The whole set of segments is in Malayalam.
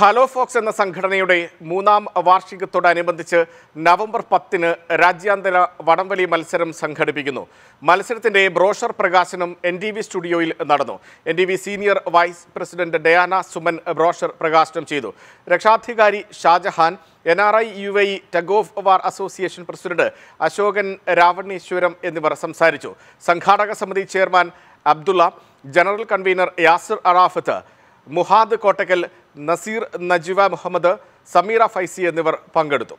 ഹലോ ഫോക്സ് എന്ന സംഘടനയുടെ മൂന്നാം വാർഷികത്തോടനുബന്ധിച്ച് നവംബർ പത്തിന് രാജ്യാന്തര വടംവലി മത്സരം സംഘടിപ്പിക്കുന്നു മത്സരത്തിൻ്റെ ബ്രോഷർ പ്രകാശനം എൻ വി സ്റ്റുഡിയോയിൽ നടന്നു N V senior vice president Diana Suman brochure പ്രകാശനം ചെയ്തു രക്ഷാധികാരി Shajahan N R I U I tug of war association president Ashokan Raveeneeswaram എന്നിവർ സംസാരിച്ചു സംഘാടക സമിതി chairman Abdulla general convener Yasir Arafat Muhad Kottakkal Naseer Najeeva Muhammad Sameera Faizy എന്നിവർ പങ്കെടുത്തു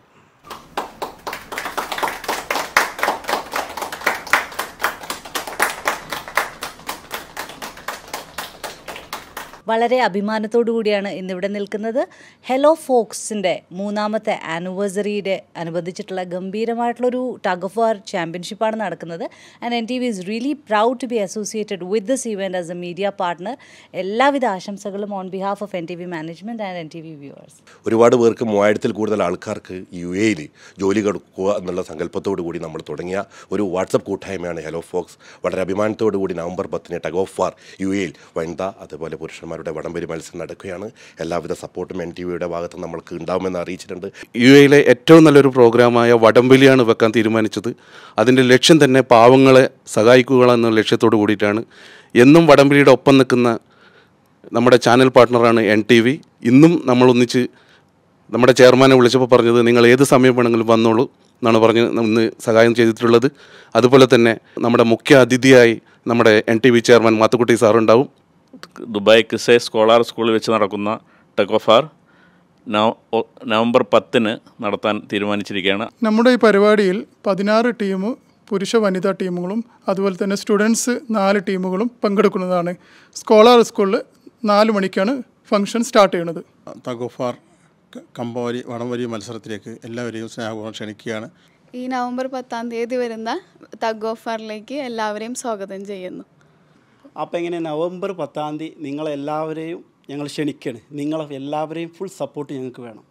വളരെ അഭിമാനത്തോടു കൂടിയാണ് ഇന്നിവിടെ നിൽക്കുന്നത് ഹെലോ ഫോക്സിൻ്റെ മൂന്നാമത്തെ ആനിവേഴ്സറിയുടെ അനുബന്ധിച്ചിട്ടുള്ള ഗംഭീരമായിട്ടുള്ളൊരു ടഗ് ഓഫ് വാർ ചാമ്പ്യൻഷിപ്പാണ് നടക്കുന്നത് and N T V is really proud to be associated with this event as a media partner എല്ലാവിധ ആശംസകളും on behalf of N T V management and N T V viewers ഒരുപാട് പേർക്ക് മൂവായിരത്തിൽ കൂടുതൽ ആൾക്കാർക്ക് യു എയിൽ ജോലി കൊടുക്കുക എന്നുള്ള സങ്കല്പത്തോടു കൂടി നമ്മൾ തുടങ്ങിയ ഒരു വാട്സപ്പ് കൂട്ടായ്മയാണ് ഹെലോ ഫോക്സ് വളരെ അഭിമാനത്തോടു കൂടി നവംബർ പത്തിന് ടഗ് ഓഫ് വാർ യു എയിൽ വനിത അതുപോലെ പുരുഷന്മാർ ഡോക്ടർമാരുടെ വടംവലി മത്സരം നടക്കുകയാണ് എല്ലാവിധ സപ്പോർട്ടും എൻ ടി വിയുടെ ഭാഗത്ത് നമ്മൾക്ക് ഉണ്ടാവുമെന്ന് അറിയിച്ചിട്ടുണ്ട് യു എയിലെ ഏറ്റവും നല്ലൊരു പ്രോഗ്രാമായ വടംവലിയാണ് വെക്കാൻ തീരുമാനിച്ചത് അതിൻ്റെ ലക്ഷ്യം തന്നെ പാവങ്ങളെ സഹായിക്കുക എന്ന ലക്ഷ്യത്തോട് കൂടിയിട്ടാണ് എന്നും വടംവലിയുടെ ഒപ്പം നിൽക്കുന്ന നമ്മുടെ ചാനൽ പാർട്ട്ണറാണ് എൻ ടി വി ഇന്നും നമ്മൾ നമ്മുടെ ചെയർമാനെ വിളിച്ചപ്പോൾ പറഞ്ഞത് നിങ്ങൾ ഏത് സമയം വേണമെങ്കിലും വന്നോളൂ എന്നാണ് പറഞ്ഞ് ഇന്ന് സഹായം ചെയ്തിട്ടുള്ളത് അതുപോലെ തന്നെ നമ്മുടെ മുഖ്യ അതിഥിയായി നമ്മുടെ N T V chairman Mathukutty സാറുണ്ടാവും ദുബായ് കിസൈ സ്കോളാർ സ്കൂളിൽ വെച്ച് നടക്കുന്ന ആർ നവംബർ പത്തിന് നടത്താൻ തീരുമാനിച്ചിരിക്കുകയാണ് നമ്മുടെ ഈ പരിപാടിയിൽ പതിനാറ് ടീം പുരുഷ വനിതാ ടീമുകളും അതുപോലെ തന്നെ സ്റ്റുഡൻസ് നാല് ടീമുകളും പങ്കെടുക്കുന്നതാണ് സ്കോളാർ സ്കൂളിൽ നാല് മണിക്കാണ് ഫംഗ്ഷൻ സ്റ്റാർട്ട് ചെയ്യുന്നത് തകോഫാർ കമ്പോലി വടംവലി മത്സരത്തിലേക്ക് എല്ലാവരെയും സ്നേഹപൂർവ്വം ക്ഷണിക്കുകയാണ് ഈ നവംബർ പത്താം തീയതി വരുന്ന തഗോഫാറിലേക്ക് എല്ലാവരെയും സ്വാഗതം ചെയ്യുന്നു അപ്പോൾ ഇങ്ങനെ നവംബർ പത്താം തീയതി നിങ്ങളെല്ലാവരെയും ഞങ്ങൾ ക്ഷണിക്കുകയാണ് നിങ്ങളെ എല്ലാവരെയും ഫുൾ സപ്പോർട്ട് ഞങ്ങൾക്ക് വേണം